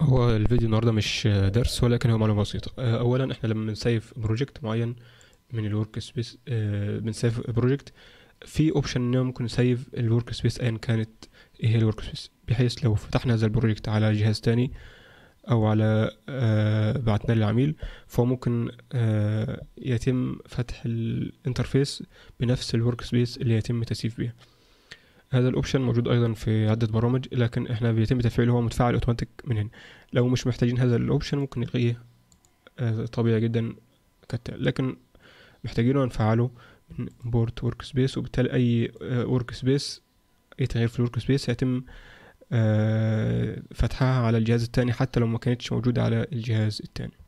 هو الفيديو النهارده مش درس ولكن هو معلومه بسيطه آه، اولا احنا لما بنسيف بروجكت معين من الورك سبيس آه، بنسيف بروجكت في اوبشن ان ممكن نسيف الورك سبيس ايا كانت ايه هي الورك سبيس بحيث لو فتحنا هذا البروجكت على جهاز تاني او على آه، بعتناه للعميل فهو ممكن يتم فتح الانترفيس بنفس الورك سبيس اللي يتم تسييف بيها هذا الاوبشن موجود ايضا في عده برامج لكن احنا بيتم تفعيله هو متفعل اوتوماتيك من هنا لو مش محتاجين هذا الاوبشن ممكن نلغيه آه، طبيعي جدا كالتالي لكن محتاجينه نفعله من امبورت ورك سبيس وبالتالي اي ورك آه، سبيس اي تغيير في الورك سبيس هيتم آه، فتحها على الجهاز التاني حتى لو ما كانتش موجودة على الجهاز التاني